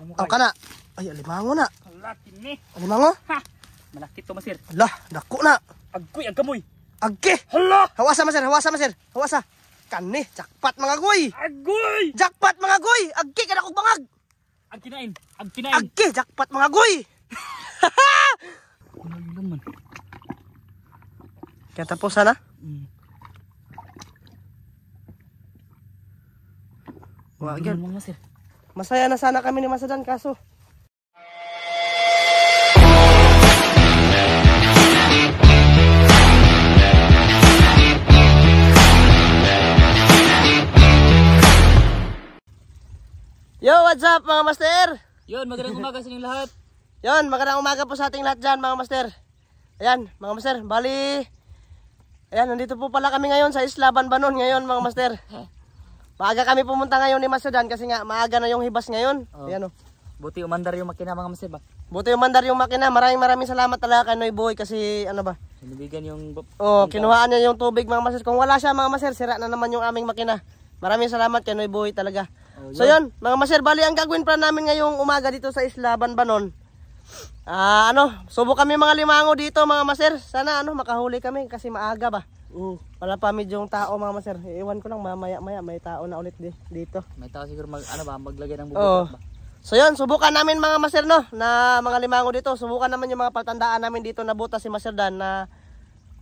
Ang kana. Ay, alimango na. Kalaki ni. Alimango? Ha. Malakit to, masir. Ala, dako na. Agkoy, agamoy. Agke. Hala. Hawasa, masir. Hawasa, masir. Hawasa. Kani, jakpat mga goy. Agoy. Jakpat mga goy. Agke kada kog bangag. Ang kinain. Ang kinain. Agke, jakpat mga goy. Ano yung laman? Kaya tapos sana? Mm. Wag yan. Mga sir. Masaya na sana kami ni Masadan kaso Yo, what's up mga master? Yon, magandang umaga sa inyong lahat. Yon, magandang umaga po sa ating lahat dyan mga master. Ayan, mga master, bali. Ayan, nandito po pala kami ngayon sa Isla Banbanon ngayon mga master. Maaga kami pumunta ngayon ni Masudan kasi nga maaga na yung hibas ngayon. Oh. Ayan oh. Buti umandar yung makina mga masib Buti umandar yung makina. Maraming maraming salamat talaga kanoy boy kasi ano ba. Sinibigan yung... Oh, kinuhaan niya yung tubig mga masir. Kung wala siya mga masir, sira na naman yung aming makina. Maraming salamat kanoy boy talaga. Oh, So yun, mga masir, bali ang gagawin pa namin ngayong umaga dito sa Isla Banbanon. Ah, uh, ano, subo kami mga limango dito mga masir. Sana ano, makahuli kami kasi maaga ba. Mm, wala pa medyo yung tao mama sir. Iwan ko lang mamaya-maya may tao na ulit dito. May tao siguro mag ano ba maglagay ng bubot oh. ba. So yun, subukan namin mga master no na mga limango dito. Subukan naman yung mga patandaan namin dito na butas si Master Dan na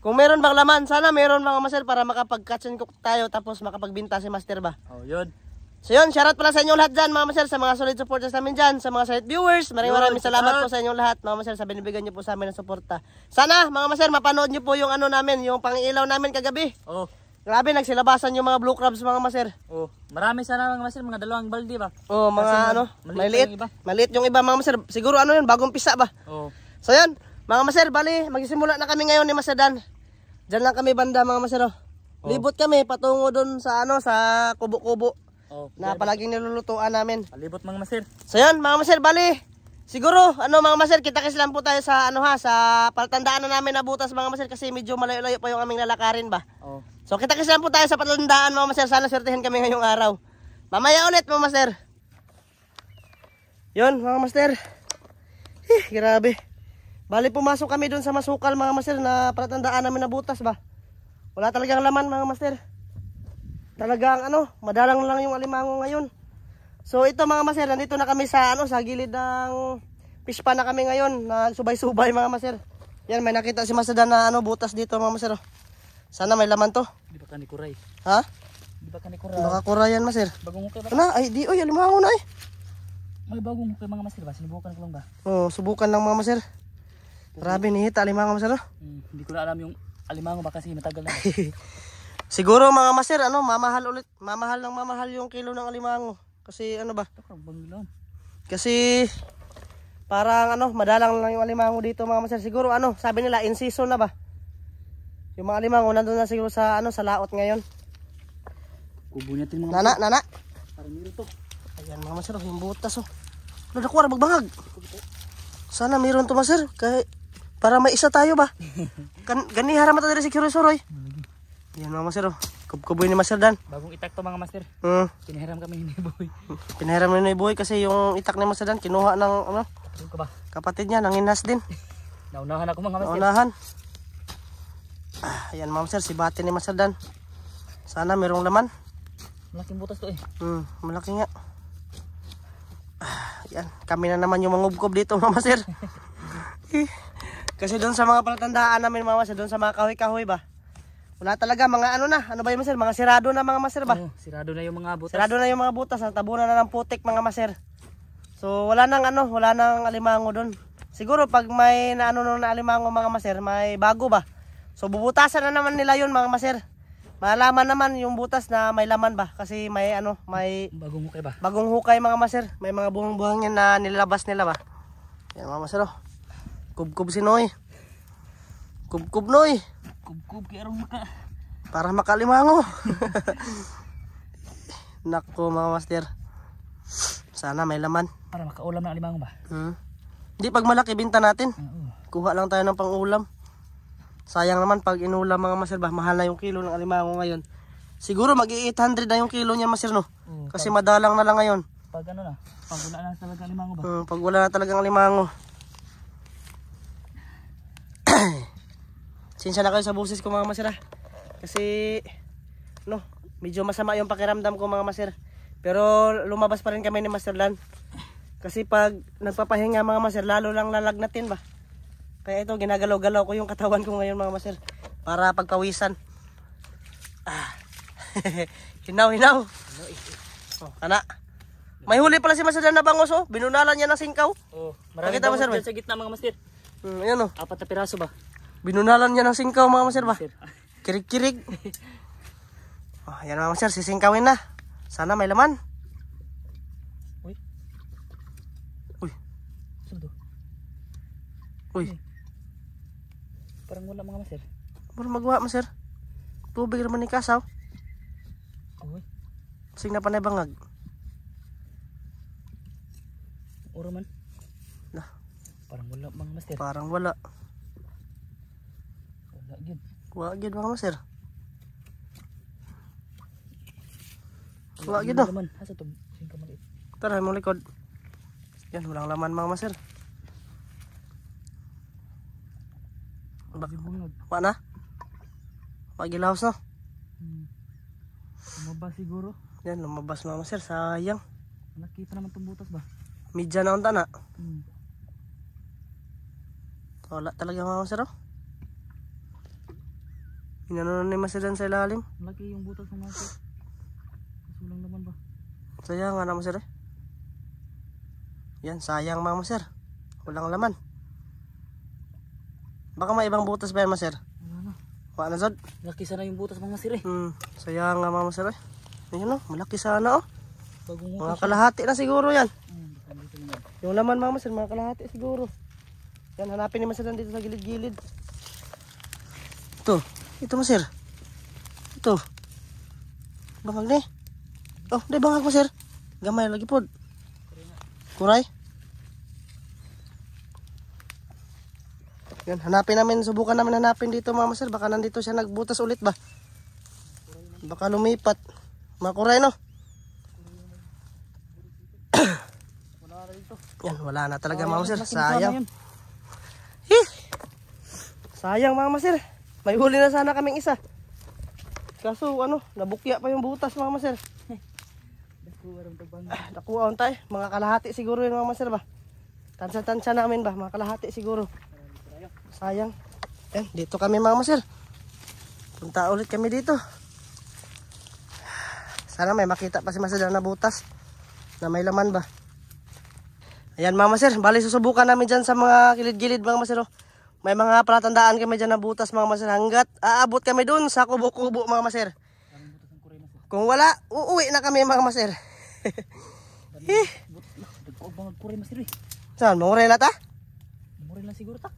kung meron bang laman, sana meron mga master para makapag-catch and cook tayo tapos makapagbinta si Master ba. Oh, yun. So yun, shoutout pala sa inyo lahat dyan, mga masel, sa mga solid supporters namin dyan, sa mga site viewers. Maraming maraming salamat po sa inyo lahat, mga masel, sa binibigyan nyo po sa amin ng suporta. Sana, mga masel, mapanood nyo po yung ano namin, yung pangilaw namin kagabi. Oo. Oh. Grabe, nagsilabasan yung mga blue crabs, mga masel. Oo. Oh. Marami sana, mga masel, mga dalawang baldi ba? Oo, oh, mga Kasi, ano, maliit, yung maliit yung iba, mga masel. Siguro ano yun, bagong pisa ba? Oo. Oh. So yun, mga masel, bali, magsisimula na kami ngayon ni Maser Dan. Diyan lang kami banda, mga masel. Oh. oh. Libot kami patungo doon sa ano, sa kubo-kubo. Okay. Oh, na palaging nilulutuan namin. Palibot mga masir. So yan mga masir, bali. Siguro, ano mga masir, kita-kits lang po tayo sa ano ha, sa palatandaan na namin na butas mga masir kasi medyo malayo-layo pa yung aming lalakarin ba. Oh. So kita-kits lang po tayo sa palatandaan mga masir, sana swertihin kami ngayong araw. Mamaya ulit mga masir. Yun mga master. Eh, grabe. Bali pumasok kami doon sa masukal mga master na palatandaan namin na butas ba. Wala talagang laman mga master. Talagang ano, madalang lang yung alimango ngayon. So ito mga maser, nandito na kami sa ano, sa gilid ng fish pan na kami ngayon. Nagsubay-subay mga maser. Yan, may nakita si Masada na ano, butas dito mga maser. Oh. Sana may laman to. Di ba ni Kuray? Ha? Di ba ni Kuray? Baka Kuray yan maser. Bagong hukay ba? Ano? Ay, di, oy, alimango na eh. May bagong hukay mga maser ba? Sinubukan ko lang ba? Oo, oh, subukan lang mga maser. Grabe, ni nihita alimango maser. Oh. Hmm, hindi ko na alam yung alimango ba kasi matagal na. Siguro mga masir, ano, mamahal ulit. Mamahal ng mamahal yung kilo ng alimango. Kasi ano ba? Kasi parang ano, madalang lang yung alimango dito mga masir. Siguro ano, sabi nila in season na ba? Yung mga alimango nandun na siguro sa ano, sa laot ngayon. Kubo natin mga Nana, nana. Parimil to. Ayan mga masir, oh, yung butas oh. Ano nakuha, magbangag. Sana meron to masir. Kaya para may isa tayo ba? Gan ganiharap mata diri si Kiroy Soroy. Yan mga master oh. Kubkuboy ni master Dan. Bagong itak to mga master. Hmm. Pinahiram kami ni Boy. Pinahiram ni Boy kasi yung itak ni master Dan kinuha ng ano? Ano ba? Kapatid niya nanginas din. Naunahan ako mga master. Naunahan. Ah, yan mga master si bati ni master Dan. Sana merong laman. Malaking butas to eh. Hmm, malaki nga. Ah, yan, kami na naman yung mangubkob dito mga master. Eh, kasi doon sa mga palatandaan namin mga master, doon sa mga kahoy-kahoy ba? Wala talaga mga ano na, ano ba yung maser? Mga sirado na mga maser ba? oh, sirado na yung mga butas. Sirado na yung mga butas, natabunan na ng putik mga maser. So wala nang ano, wala nang alimango doon. Siguro pag may naano na alimango mga maser, may bago ba? So bubutasan na naman nila 'yon mga maser. Malaman naman yung butas na may laman ba kasi may ano, may bagong hukay ba? Bagong hukay mga maser. May mga buhang-buhang na nilalabas nila ba. Yan mga maser oh. Kubkub si Noy. Kubkub Noy. Kubkub kaya ron maka. Para makalimango. Nako mga master. Sana may laman. Para makaulam ng alimango ba? Hmm. Hindi pag malaki binta natin. Kuha lang tayo ng pangulam. Sayang naman pag inulam mga master ba, mahal na yung kilo ng alimango ngayon. Siguro mag-800 na yung kilo niya master no. Kasi madalang na lang ngayon. Pag ano na, pag wala na talaga alimango ba? Hmm, pag wala na talaga ang alimango. Sinsya na kayo sa boses ko mga masira. Ah. Kasi, no, medyo masama yung pakiramdam ko mga masir. Pero lumabas pa rin kami ni Master Lan. Kasi pag nagpapahinga mga masir, lalo lang lalagnatin ba. Kaya ito, ginagalaw-galaw ko yung katawan ko ngayon mga masir. Para pagpawisan. Ah. hinaw, hinaw. Oh, kana. May huli pala si Master Lan na bangos oh. Binunalan niya ng singkaw. Oh, marami Nakita, bangos sa gitna mga masir. Hmm, ayan oh. Apat na piraso ba? Binunalan niya ng singkaw mga master ba? Kirik-kirik. Oh, ah, yan mga master, sisingkawin na. Sana may laman. Uy. Uy. Sundo. Uy. Parang wala mga master. Parang magawa master. Tubig naman ni kasaw. Uy. Sing na panay bangag. Uro man. Nah. Parang wala mga master. Parang wala. Kuat gid bang Mesir. Iya, Kuat gid iya, dah. Tar mau likod. Yan ulang laman mang Mesir. Mana? Pagi laos no? Hmm. Lumabas siguro. Yan, lumabas mga sir. Sayang. Nakita naman itong butas ba? Midya na ang tana. Hmm. Wala talaga mga sir oh. Inano na ni Masidan sa ilalim? Laki yung butas ng nasa. Kasulang naman ba? Sayang nga naman sir eh. Yan, sayang mga sir. Walang laman. Baka may ibang butas ba yan sir? Ano na. Wala sad? Zod? Laki sana yung butas mga sir eh. Hmm, sayang nga mga sir eh. Ayan o, no? malaki sana Oh. Mga kalahati na siguro yan. Hmm, yung laman mga sir, mga kalahati siguro. Yan, hanapin ni Masidan dito sa gilid-gilid. Ito. Ito mo, sir. Ito. Bangag ni. Eh. Oh, di bang ako, sir. Gamay lagi po. Kuray. Yan, hanapin namin, subukan namin hanapin dito, mama, sir. Baka nandito siya nagbutas ulit ba? Baka lumipat. Makuray, no? Yan, wala na talaga, mama, sir. Sayang. Sayang, mama, sir. May huli na sana kaming isa. Kaso ano, nabukya pa yung butas mga maser. ah, nakuha on tayo. Mga kalahati siguro yun mga maser ba? Tansya-tansya namin ba? Mga kalahati siguro. Sayang. Yan, eh, dito kami mga maser. Punta ulit kami dito. Sana may makita pa si maser na butas na may laman ba. Ayan mga maser, bali susubukan namin dyan sa mga kilid-gilid mga maser. Oh. May mga palatandaan kami dyan na butas mga maser hanggat. Aabot kami dun sa kubo-kubo mga maser. Kung wala, uuwi na kami mga maser. eh. Saan? Mangurela ta? Mangurela siguro ta?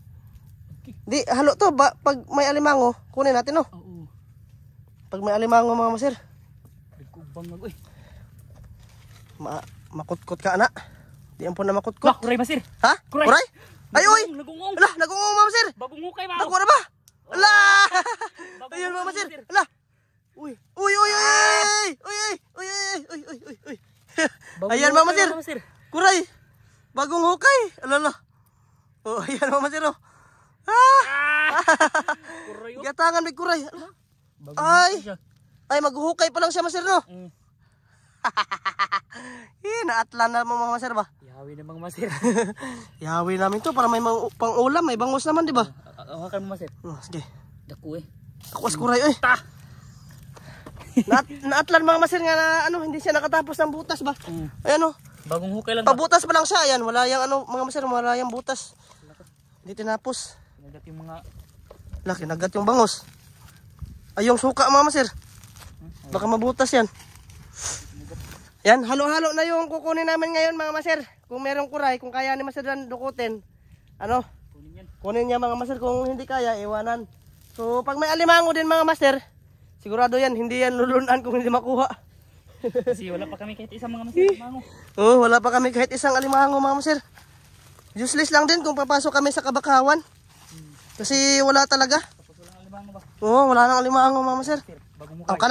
Di, halo to. Ba, pag may alimango, kunin natin no? Pag may alimango mga maser. Kubang mag Ma makutkot ka ana. Di ang po na makutkot. Kuray masir. Ha? Kuray? Kuray? Ay, oy! Nagungong! Ala, nagungong, mama sir! Bagungong kay mama! Nagungo na ba? Ala! Ayun, mama sir! Ala! Uy! Uy, uy, uy! Uy, uy! Uy, uy, uy, uy, uy! Ayan, mama sir! Kuray! Bagong hukay! Ala, ala! Oh, ayan, mama sir, oh! Ah! Gatangan may kuray! Ala! Ay! Ay, maghuhukay pa lang siya, sir, no? Mm. eh, naatlan na mo, sir, ba? Ihawi namang masir. Yawi namin to para may pang ulam, may bangus naman, di ba? Hawakan ah, ah, ah, mo masir. Oh, sige. Daku eh. Ako askuray eh. Ta! Naat, naatlan mga masir nga na ano, hindi siya nakatapos ng butas ba? Mm. Ayan oh. Bagong hukay lang. Pabutas pa lang siya, ayan. Wala yung ano, mga masir, wala yung butas. Hindi tinapos. Nagat yung mga... Laki, nagat yung bangus. Ay, yung suka mga masir. Hmm, Baka mabutas yan. Yan, halo-halo na yung kukunin namin ngayon mga masir. Kung merong kuray, kung kaya ni Master Dan dukutin, ano? Kunin yan. Kunin niya mga Master. Kung hindi kaya, iwanan. So, pag may alimango din mga Master, sigurado yan, hindi yan lulunan kung hindi makuha. Kasi wala pa kami kahit isang mga Master alimango. Oo, oh, wala pa kami kahit isang alimango mga Master. Useless lang din kung papasok kami sa kabakawan. Kasi wala talaga. Tapos wala alimango ba? Oo, oh, wala nang alimango mga Master. Bago mo Oh, ka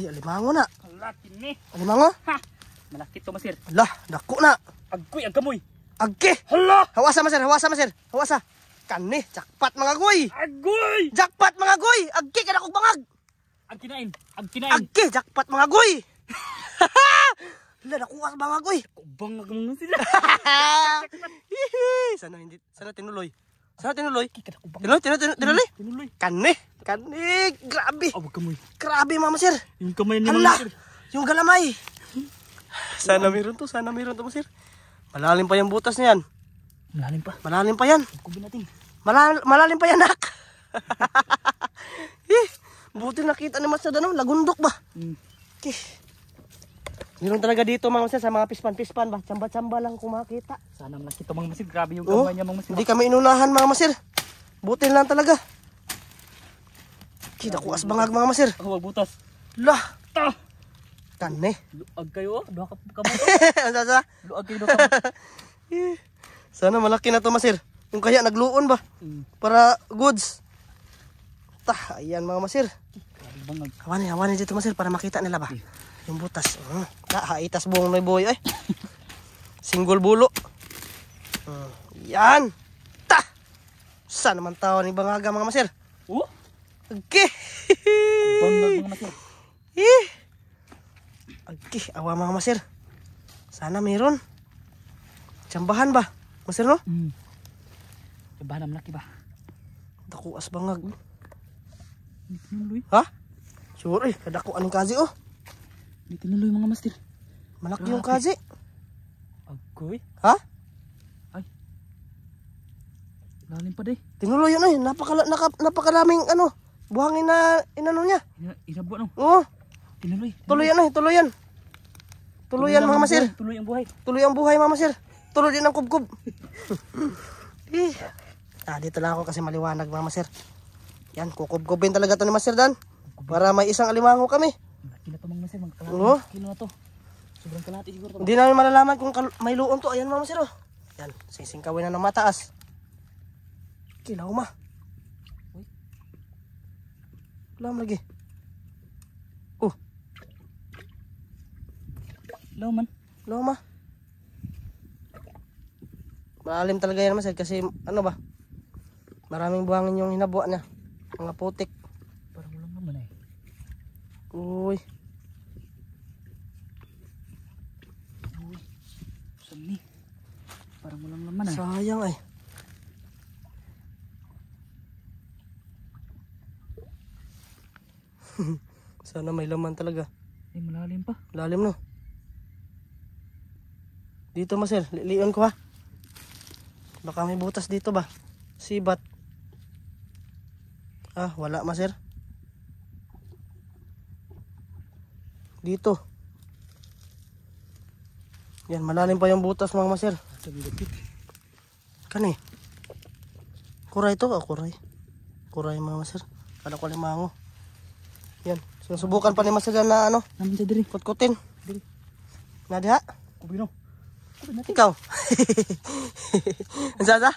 Ay, alimango na. Alakin ni. Alimango? Ha! Malakit to, Masir. Lah, dako na. Agkoy, agkamoy. Agke! Hala! Hawasa man sir, hawasa man sir. Hawasa. Kani, jackpot mga goy. Agoy! Jackpot mga goy. Agke kada kog bangag. Agkinain, agkinain. Agke, jackpot mga goy. Hala, nakuha sa bangag goy. Bangag nagamang sila. sana hindi, sana tinuloy. Sana tinuloy. Tinuloy, tinuloy, tinuloy. Tinuloy. Hmm, kani, kani, grabe. Abog ah, kamoy. Grabe mama sir. Yung kamay ni mama sir. Yung galamay. Hmm? Sana meron to, sana meron to, sir. Malalim pa yung butas niyan. Malalim pa. Malalim pa yan. Kubin natin. Malal malalim pa yan, nak. eh, buti nakita ni Masada, no? Lagundok ba? Mm. Okay. Meron talaga dito mga masid sa mga pispan-pispan ba? Chamba-chamba lang kumakita. Sana malaki ito mga masid. Grabe yung oh, kamay niya mga masid. Hindi kami inunahan mga masid. Buti lang talaga. Kita kuas bangag mga masid. Oh, butas. Lah! Ta! Tane. Luag kayo, duha ka kamot. Ano sa? Luag kayo duha kamot. Sana malaki na to, Masir. Kung kaya nagluon ba? Hmm. Para goods. Ta, ayan mga Masir. Hawan niya, hawan niya dito Masir para makita nila ba? Yung butas. Uh, ta, haitas buong na boy. Eh. Single bulo. Uh, yan. Ta! Saan naman tao ni Bangaga mga Masir? Oh? Okay. Bangaga mga Masir. Eh. Okay, awa mga masir. Sana meron. Chambahan ba? Masir no? Hmm. Chambahan ang laki ba? as bangag. Eh? Tinuloy. Ha? Sure eh, kadakuan ang kazi oh. Hindi mga masir. Malaki Grabe. yung kazi. Agoy. Ha? Ay. Lalim pa de. Tinuloy yun eh, napakala, naka, napakalaming ano, buhangin na inano niya. Ina, inabot no? Oo. Tinuloy. Tuluyan ano, eh, tuluyan. Tuluyan mga masir. Tuloy ang buhay. Tuloy ang buhay mga masir. Tuloy din ang kubkub. Eh. Ah, dito lang ako kasi maliwanag mga masir. Yan, kukubkubin talaga to ni masir Dan. Para may isang alimango kami. Laki na to mga masir, mga kalahati. Oo. Oh. Kilo to. Sobrang kalahati siguro to. Hindi namin malalaman kung may luon to. Ayan mga masir oh. Yan, sisingkawin na ng mataas. Kilaw ma. Uy. Kilaw lagi. Loma. Loma. Malalim talaga yan masay eh, kasi ano ba? Maraming buhangin yung hinabuan niya. Mga putik. Parang walang naman eh. Uy. Uy. Sumi. Parang walang naman eh. Sayang eh. Sana may laman talaga. Eh, malalim pa. Lalim no. Dito mo sir, liliyon ko ha. Baka may butas dito ba? Sibat. Ah, wala ma sir. Dito. Yan, malalim pa yung butas mga maser. Kani. Kuray to, ah, kuray. Kuray mga maser. Kala ko limango. Yan, sinusubukan pa ni maser na ano. Namin diri. Kutkutin. Diri. Nadiha. Kubino. Ikaw. Ang sasa?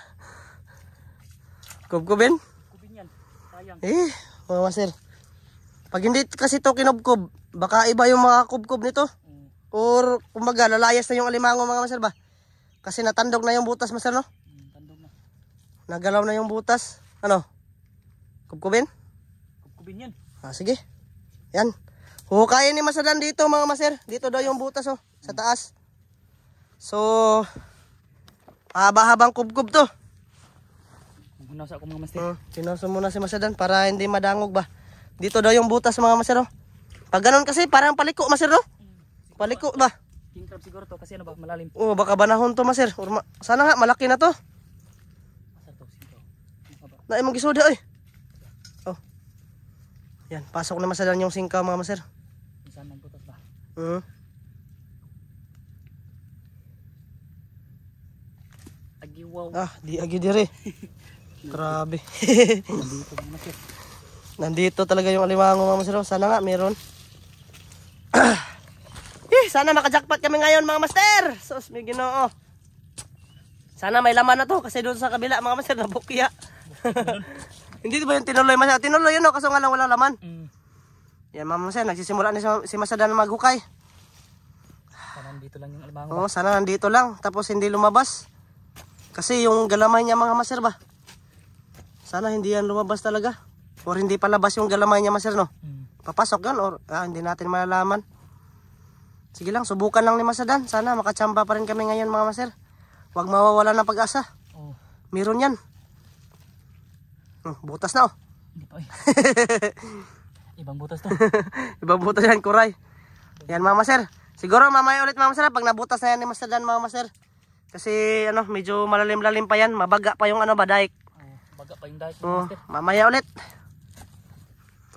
Kubkubin? Kubin yan. Sayang. Eh, mga master. Pag hindi kasi to kinubkub, baka iba yung mga kubkub nito. Mm. Or kumbaga lalayas na yung alimango mga master ba? Kasi natandog na yung butas master no? Mm, na. Nagalaw na yung butas. Ano? Kubkubin? Kubkubin yan. Ah, sige. Yan. Hukayin ni Masadan dito mga master. Dito daw yung butas oh, sa taas. So, haba-habang kubkub to. Hinasa ko mga master. Hmm, oh, hinasa muna si masadan para hindi madangog ba. Dito daw yung butas mga master. Oh. Pag ganun kasi parang paliko master. Oh. Paliko ba? King crab siguro to kasi ano ba malalim. Oo, oh, baka banahon to master. Or sana nga malaki na to. to ano Na mong gisuda oy. Oh. Yan, pasok na masadan yung singka mga master. Saan ang butas ba? Hmm. wow. Ah, di agi dire. Grabe. Nandito muna siya. Nandito talaga yung alimango mga master. Sana nga meron. eh, sana makajackpot kami ngayon mga master. Sos, may ginoo. Sana may laman na to kasi doon sa kabila mga master nabukya. Hindi ba yung tinuloy mas Tinuloy yun no? kasi nga lang wala laman. Mm. Yan mga master, nagsisimula na si, si Masada na maghukay. Sana nandito lang yung alimango. Oo, sana nandito lang. Tapos hindi lumabas. Kasi yung galamay niya mga maser ba? Sana hindi yan lumabas talaga. O hindi palabas yung galamay niya maser no? Hmm. Papasok yan or ah, hindi natin malalaman. Sige lang, subukan lang ni Masadan. Sana makachamba pa rin kami ngayon mga maser. Huwag mawawala ng pag-asa. Oh. Meron yan. Hmm, butas na oh. eh. Ibang butas to. Ibang butas yan, kuray. Yan mama sir. Siguro mamaya ulit mga maser. Pag nabutas na yan ni Masadan mga maser. Kasi ano, medyo malalim-lalim pa yan. Mabaga pa yung ano ba, dike. Oh, mabaga pa yung dike. Oh, mamaya ulit.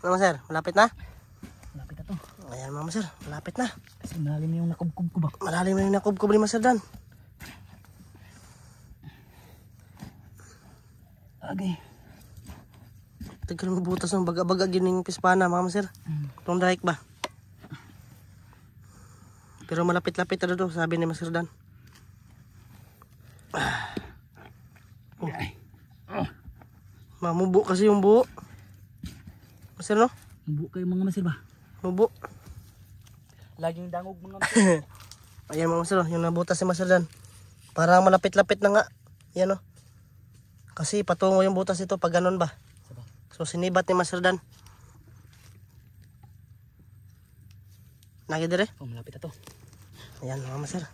Ano sir, malapit na? Malapit na to. Ayan mo sir, malapit na. Kasi malalim yung nakubkub ko ba? Malalim na yung nakubkub ni Master Dan. Agay. Tagal mo butas ng baga-baga gining pispana, mga masir. Mm. Itong dahik ba? Pero malapit-lapit na doon, sabi ni Master Dan. Oh. Mamubo kasi yung buo. Masir no? Mubo kayo mga masir ba? Mubo. Laging dangog mga masir. Ayan mga masir, oh. yung nabutas si masir dyan. Para malapit-lapit na nga. Yan o. Oh. No? Kasi patungo yung butas ito pag ganun ba. So sinibat ni masir dan. Nakidire? Oh, malapit na to. Ayan mga masir.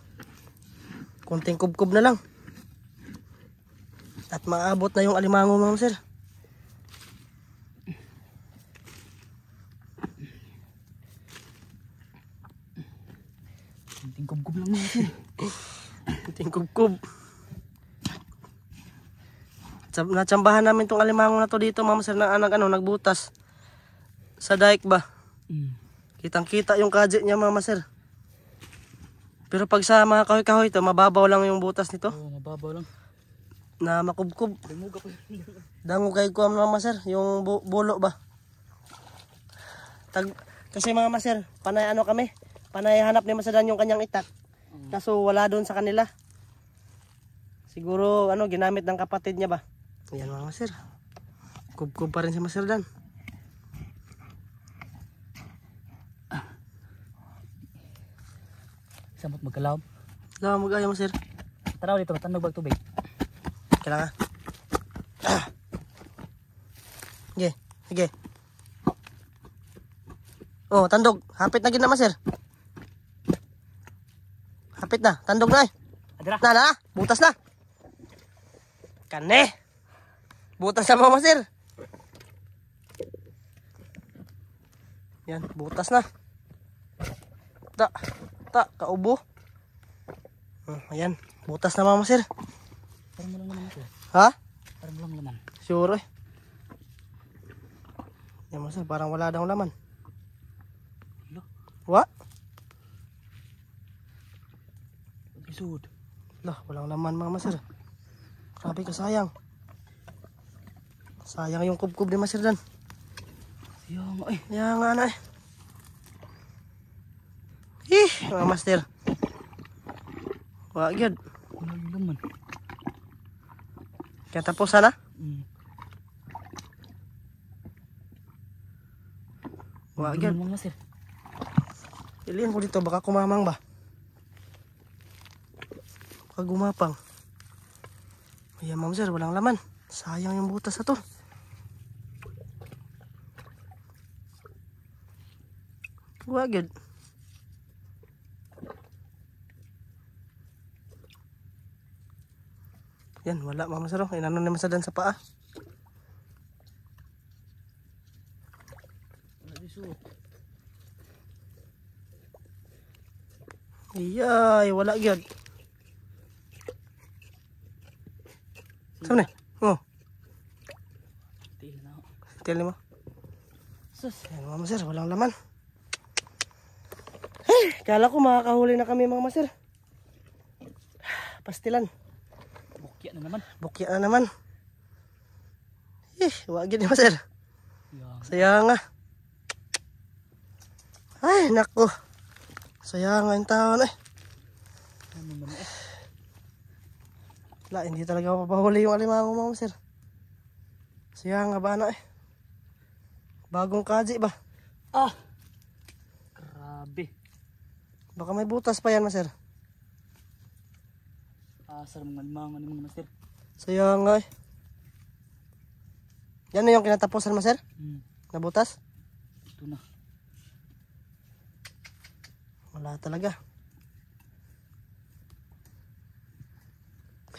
Kunting kubkub na lang. At maabot na yung alimango mga sir. Tingkub-kub lang mga sir. Tingkub-kub. Natsambahan namin tong alimango na to dito mga sir na anak ano nagbutas. Sa dike ba? Mm. Kitang kita yung kadje niya mga sir. Pero pag sa mga kahoy-kahoy to, mababaw lang yung butas nito. Oo, mababaw lang na makubkub. Dango kay ko mga maser, yung bu bulo ba. Tag kasi mga maser, panay ano kami, panay hanap ni Masadan yung kanyang itak. Kaso wala doon sa kanila. Siguro ano ginamit ng kapatid niya ba? Ayan mga maser. Kubkub pa rin si Maserdan. Samot magkalaw. Lawa mag-ayaw, sir. Tara dito, tanog bag tubig. Kailangan. oke Sige, sige. Oh, tandog. Hapit na gina sir. Hapit na, tandog na eh. Adira. Na na, butas na. Kane. Eh? Butas na mama sir. Yan, butas na. Tak, tak, kaubo. Oh, ayan, hmm, butas na mama sir. Parang walang laman ito. Ha? Parang walang laman. Sure eh. Yan mo sir, parang wala daw laman. Hello? What? Episode. Lah, walang laman mga masir. Grabe ka sayang. Sayang yung kubkub ni Masir Dan. Sayang nga eh. Sayang nga na eh. Ih, mga master. Wag yan. Wala yung laman. Katapusan ¿Ya na? Mm. Wa ya. gyud. Mga sir. Ilin ko dito baka kumamang ba? Baka gumapang. Ayan ma'am sir, walang laman. Sayang yung butas na to. Wa gyud. Yan, wala mama sarong. Inano naman sa dan sa paa. Iyay, wala gyud. Saan na? Oh. Til na. Til na mo. Sus. Yan mama sir, walang laman. Hey, eh, kala ko makakahuli na kami mga masir. Pastilan. Bukya na naman. Bukya na naman. Eh, wag yun sir. Sayang nga. Ay, nako. Sayang nga yung tao na eh. Ano eh. Wala, hindi talaga mapapahuli yung alimango mga sir. Sayang nga ba na eh. Bagong kaji ba? Ah! Grabe. Baka may butas pa yan, ma sir. Asar mga limangan ni mga master. Sayang ay. Yan na yung kinataposan, master? Hmm. Nabutas? Ito na. Wala talaga.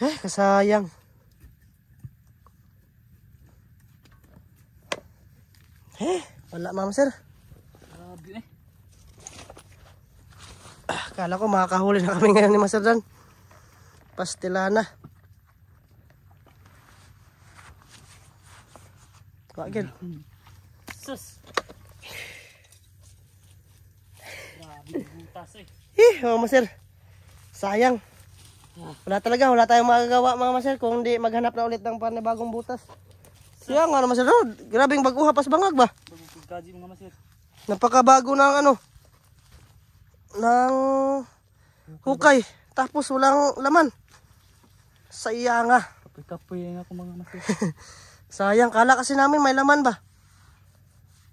Eh, kasayang. Eh, wala ma'am sir. Grabe eh. Ah, kala ko makakahuli na kami ngayon ni Master Dan pastilana. Kuha gil. Sus. Eh. eh, mga masir. Sayang. Wala talaga, wala tayong magagawa mga masir kung hindi maghanap na ulit ng panibagong butas. Siya nga ano masir, oh, grabing baguha pasbangag bangag ba? Bagong mga masir. Napakabago ng ano ng hukay tapos walang laman. Sayang ah. nga. Kapoy-kapoy nga ako mga master. Sayang, kala kasi namin may laman ba?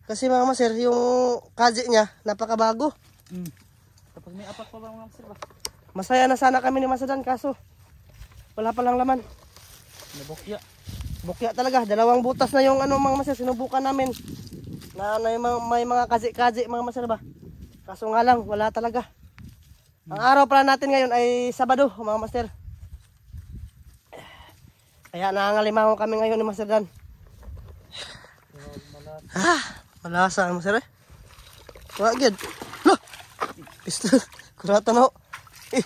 Kasi mga master, yung kaji niya, napakabago. Hmm. Kapag may apak pa ba mga master ba? Masaya na sana kami ni Masadan, kaso wala palang laman. Nabukya. Bukya talaga, dalawang butas na yung ano mga master, sinubukan namin. Na, na yung, may mga kaji-kaji mga master ba? Kaso nga lang, wala talaga. Ang hmm. araw pala natin ngayon ay Sabado, mga master. Kaya nangangalimangon kami ngayon ni Master Dan. Ah, malasa ang Master eh. Wag yun. Lo! Pistol. Kurata na ho. Eh.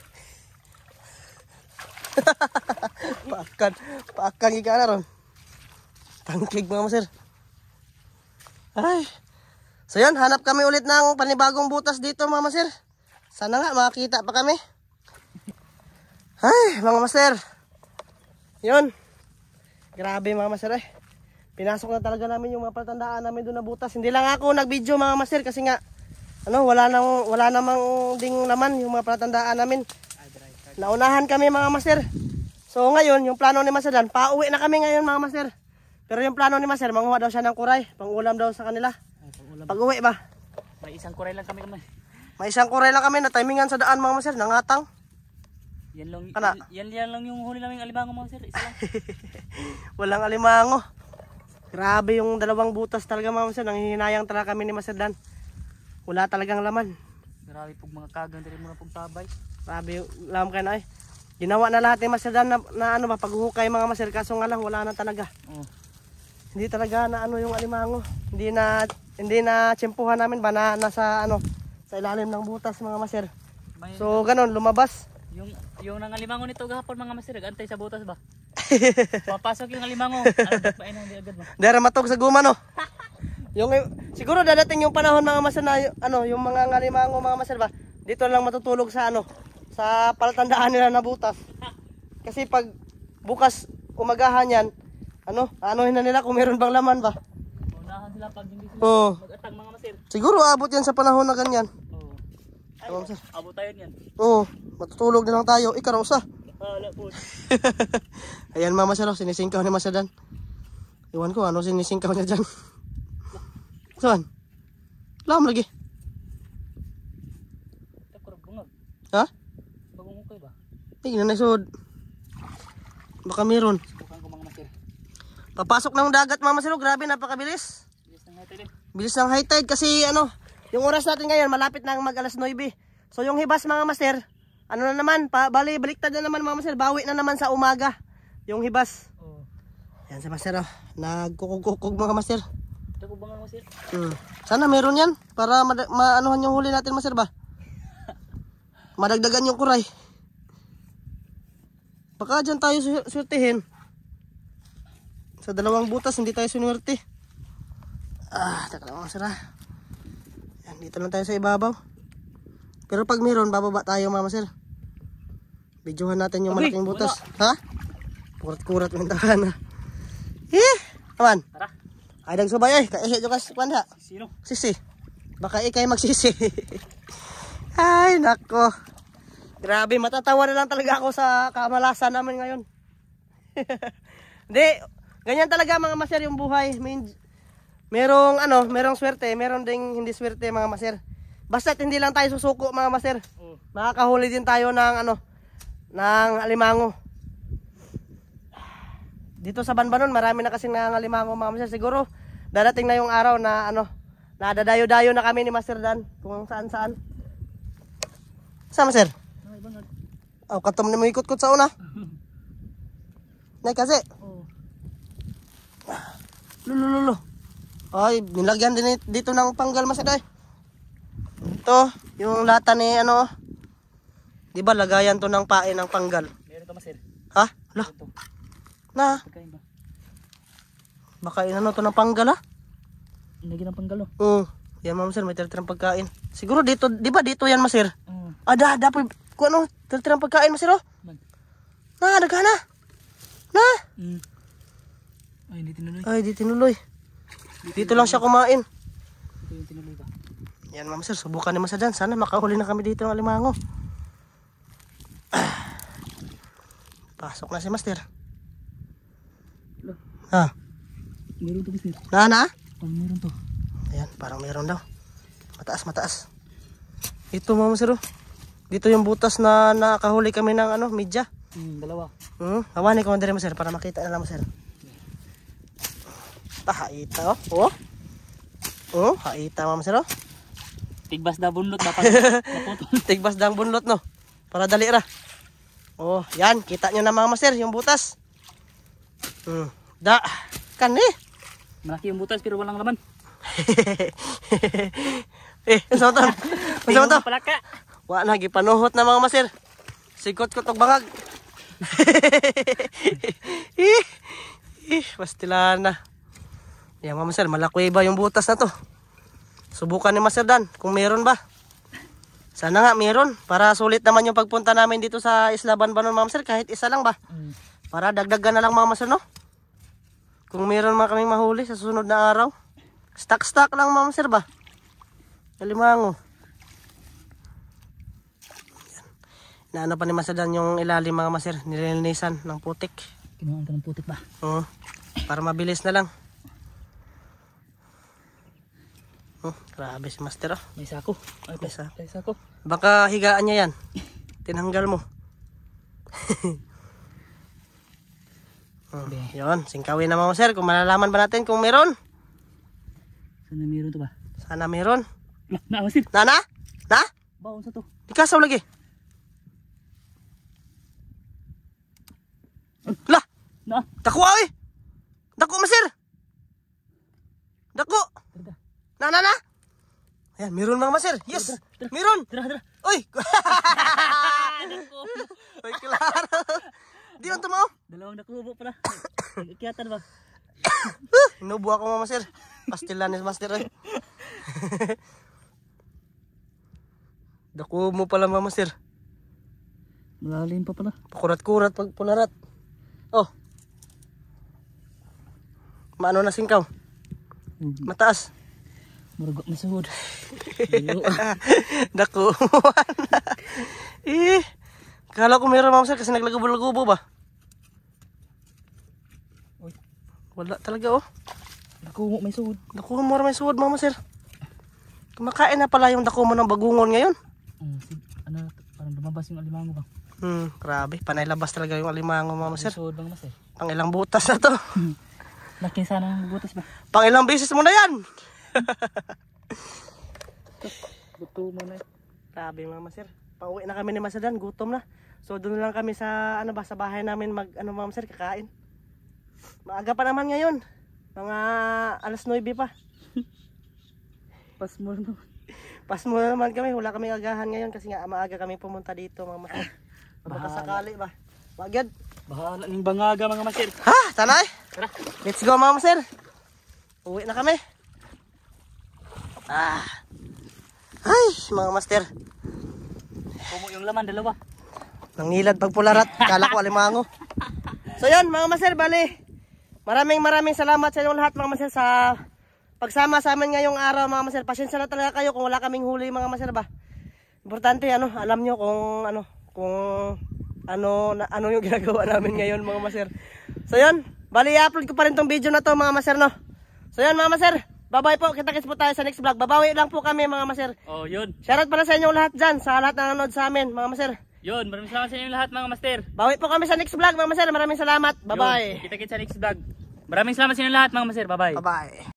paakan. Paakan ika na ron. Tangkig mga Master. Ay. So yan, hanap kami ulit ng panibagong butas dito mga Master. Sana nga makakita pa kami. Ay, mga Master. Yun. Grabe mga master eh. Pinasok na talaga namin yung mga palatandaan namin doon na butas. Hindi lang ako nag-video mga master kasi nga ano, wala nang wala namang ding naman yung mga palatandaan namin. Naunahan kami mga master. So ngayon, yung plano ni Master Dan, pauwi na kami ngayon mga master. Pero yung plano ni Master, manguha daw siya ng kuray, pangulam daw sa kanila. pangulam. Pag-uwi ba? May isang kuray lang kami kami. May isang kuray lang kami na timingan sa daan mga master, nangatang. Yan lang, Kana? yan, yan lang yung huli naming alimango mga sir. Isa lang. Walang alimango. Grabe yung dalawang butas talaga mga sir. nang Nanghihinayang talaga kami ni Master Dan. Wala talagang laman. Grabe pug mga kagang rin mo na pug tabay. Grabe, lam kayo na eh. Ginawa na lahat ni Master Dan na, na ano ba, paghuhukay mga Master. Kaso nga lang, wala na talaga. Oh. Hindi talaga na ano yung alimango. Hindi na, hindi na tsempuhan namin ba na nasa ano, sa ilalim ng butas mga Master. So ganun, lumabas. Yung yung nangalimango nito gahapon mga masirag antay sa butas ba? Papasok yung alimango. Ano hindi agad ba? Dara matog sa guma no. yung siguro dadating yung panahon mga masana ano yung mga ngalimango mga masirag ba? Dito lang matutulog sa ano sa palatandaan nila na butas. Kasi pag bukas umagahan yan, ano, ano na nila kung meron bang laman ba. Unahan sila pag hindi sila oh. mag-atag mga masir. Siguro aabot yan sa panahon na ganyan. Tawag sa. Abot tayo niyan. Oo, oh, matutulog na lang tayo. Ikaw sa. Wala po. Ayan mama sir, sinisingkaw ni Masadan. Iwan ko ano sinisingkaw niya diyan. Saan? Lam lagi. Ha? Bagong ukay ba? Ay, nanasod. Baka meron. Papasok ng dagat mama sir, grabe napakabilis. Bilis ng high tide. Eh. Bilis ng high tide kasi ano, yung oras natin ngayon, malapit na mag alas 9. So yung hibas mga master, ano na naman, pa, bali, baliktad na naman mga master, bawi na naman sa umaga. Yung hibas. Oh. Yan si master oh. Nagkukukukog mga master. Nagubangan mo sir. Hmm. Sana meron yan para maanuhan ma yung huli natin master ba? Madagdagan yung kuray. Baka dyan tayo su surtihin. Sa dalawang butas hindi tayo suwerte. Ah, taka lang mga sir ah. Dito lang tayo sa ibabaw. Pero pag meron, bababa tayo mama sir. Videohan natin yung Abi, malaking butas. Wala. Ha? Kurat-kurat ng tahan ha. Eh, aman. Tara. Ay, nagsubay ay. Kaisi dyan ka kwan ha. Sino? Sisi. Baka ikay magsisi. ay, nako. Grabe, matatawa na lang talaga ako sa kamalasan namin ngayon. Hindi, ganyan talaga mga maser yung buhay. May, merong ano, merong swerte, meron ding hindi swerte mga maser. Basta hindi lang tayo susuko mga maser. Oh. Makakahuli din tayo ng ano, ng alimango. Dito sa Banbanon, marami na kasi nang alimango mga maser. Siguro darating na yung araw na ano, nadadayo-dayo na kami ni Master Dan kung saan-saan. Sama sir? Oh, katom na mo ikot-kot sa una. Nay kasi. Oh. Lulululo. Ay, nilagyan din dito ng panggal masada. Ito, yung lata ni ano. 'Di ba lagayan to ng pain ng panggal? Meron to masir. Ha? Lo. Na. Baka inano to ng panggal ah. Nilagyan ng panggal oh. Oo. Uh, yan ma'am sir, may tirtirang pagkain. Siguro dito, 'di ba dito yan masir? Oo. Mm. Uh. Ah, ada, ada po. Ku ano, tirtirang pagkain masir oh. Man. Na, dagana. Na. Mm. Ay, hindi tinuloy. Ay, hindi tinuloy. Dito lang siya kumain. Ito tinuloy ba? Yan ma'am sir, subukan naman sa dyan. Sana makahuli na kami dito ng alimango. Pasok na si master. Ha? Meron to sir. Na na? Oh, meron to. Ayan, parang meron daw. Mataas, mataas. Ito ma'am sir. Oh. Dito yung butas na nakahuli kami ng ano, midya. Mm, dalawa. Hmm, hawani ko mo sir para makita na lang sir. ತ haita oh. Oh. Oh, haita ma'am sir oh. Tigbas da bunlot dapat. Tigbas dang bunlot no. Para dali ra. Oh, yan, kita nyo na mga master yung butas. Hmm. Da, kan eh. Malaki yung butas pero walang laman. eh, unsa ano to? Unsa ano to? Palaka. Wa na gipanuhot na mga master. Sikot ko tog bangag. Ih, eh, ih, eh, pasti lana. Yan mga master, malaki ba yung butas na to? Subukan ni Master Dan kung meron ba. Sana nga meron para sulit naman yung pagpunta namin dito sa Isla Banbanon mga master kahit isa lang ba. Mm. Para dagdagan na lang mga master no. Kung meron man kaming mahuli sa sunod na araw. Stack-stack lang mga sir ba. Kalimango. Naano pa ni Masadan yung ilalim mga sir, Nililinisan ng putik. Kinuhaan ng putik ba? Oo. Para mabilis na lang. Oh. grabe si master oh. May sako. Ay, may, sa may sako. Baka higaan niya yan. Tinanggal mo. oh, yun, singkawin na mo sir. Kung malalaman ba natin kung meron? Sana meron to ba? Sana meron. Na, naawas din. Na, na? Na? Baon sa to. Tikasaw lagi. Uh, Na? Dako ay! Dako masir! Dako! Dako! Na, na, na. Ayan, meron mga masir. Yes, meron. Tira, tira. Uy! Uy, klaro. Di lang tumaw. Dalawang nakubo pala. Ikiyatan ba? Inubo ako mga masir. Pastilan ni master. Dako eh. mo pala mga sir. Malalim pa pala. Pakurat-kurat pag punarat. Oh. Maano na singkaw? Mataas. Murugo masuhod. Dako. eh. Kala ko meron mamsel kasi naglagubo-lagubo ba? Oy. Wala talaga oh. Dako mo may suhod. Dako mo may suhod mama sir. Kumakain na pala yung dako mo ng bagungon ngayon. Mm, ano, parang lumabas yung alimango ba? Hmm, grabe. Hmm, Panailabas talaga yung alimango mama sir. Suhod bang sir? Pang ilang butas na to. Laki sana ng butas ba? Pang ilang beses mo na yan. Gutom na eh. Sabi mga sir Pauwi na kami ni Masadan, gutom na. So doon lang kami sa ano ba sa bahay namin mag ano mga sir kakain. Maaga pa naman ngayon. Mga alas 9 pa. Pas mo naman. Pas mo naman kami. Wala kami agahan ngayon kasi nga maaga kami pumunta dito mga masir. Ah, Baka sakali ba. Wagyad. Bahala ning bangaga mga masir. Ha? Tanay? Tara. Let's go mga masir. Uwi na kami. Ah. Ay, mga master. Kumo yung laman, dalawa. Nangilad pagpularat. Kala ko alimango. So yun, mga master, bali. Maraming maraming salamat sa inyong lahat, mga master, sa pagsama sa amin ngayong araw, mga master. Pasensya na talaga kayo kung wala kaming huli, mga master, ba? Importante, ano, alam nyo kung, ano, kung ano na, ano yung ginagawa namin ngayon mga master. So yun, bali i-upload ko pa rin tong video na to mga master, no. So yun mga master, bye po. Kita-kits po tayo sa next vlog. Babawi lang po kami mga maser. Oh, yun. Shoutout pala sa inyo lahat dyan. Sa lahat na nanonood sa amin mga maser. Yun, maraming salamat sa inyo lahat mga master. Bawi po kami sa next vlog mga maser. Maraming salamat. Bye-bye. Kita-kits sa next vlog. Maraming salamat sa inyo lahat mga maser. Bye-bye. Bye-bye.